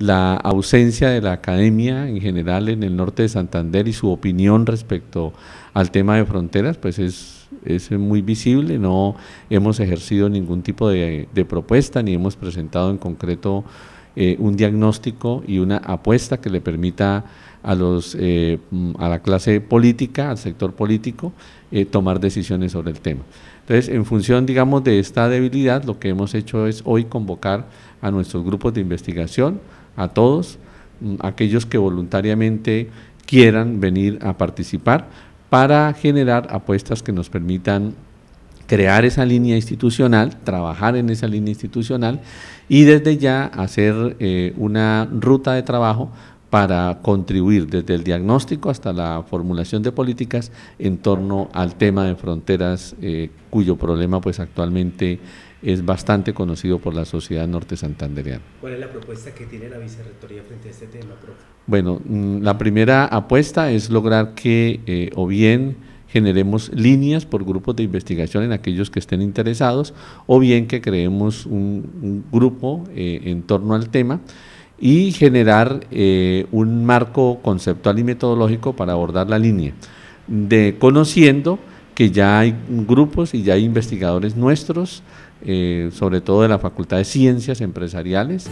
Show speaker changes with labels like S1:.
S1: la ausencia de la academia en general en el norte de Santander y su opinión respecto al tema de fronteras, pues es, es muy visible, no hemos ejercido ningún tipo de, de propuesta ni hemos presentado en concreto eh, un diagnóstico y una apuesta que le permita a, los, eh, mm, a la clase política, al sector político, eh, tomar decisiones sobre el tema. Entonces, en función, digamos, de esta debilidad, lo que hemos hecho es hoy convocar a nuestros grupos de investigación, a todos, mm, aquellos que voluntariamente quieran venir a participar, para generar apuestas que nos permitan crear esa línea institucional, trabajar en esa línea institucional y desde ya hacer eh, una ruta de trabajo para contribuir desde el diagnóstico hasta la formulación de políticas en torno al tema de fronteras, eh, cuyo problema pues actualmente es bastante conocido por la sociedad norte santandereana.
S2: ¿Cuál es la propuesta que tiene la vicerrectoría frente a este tema,
S1: Bueno, mm, la primera apuesta es lograr que eh, o bien generemos líneas por grupos de investigación en aquellos que estén interesados o bien que creemos un, grupo eh, en torno al tema y generar eh, un marco conceptual y metodológico para abordar la línea, de, conociendo que ya hay grupos y ya hay investigadores nuestros, eh, sobre todo de la Facultad de Ciencias Empresariales.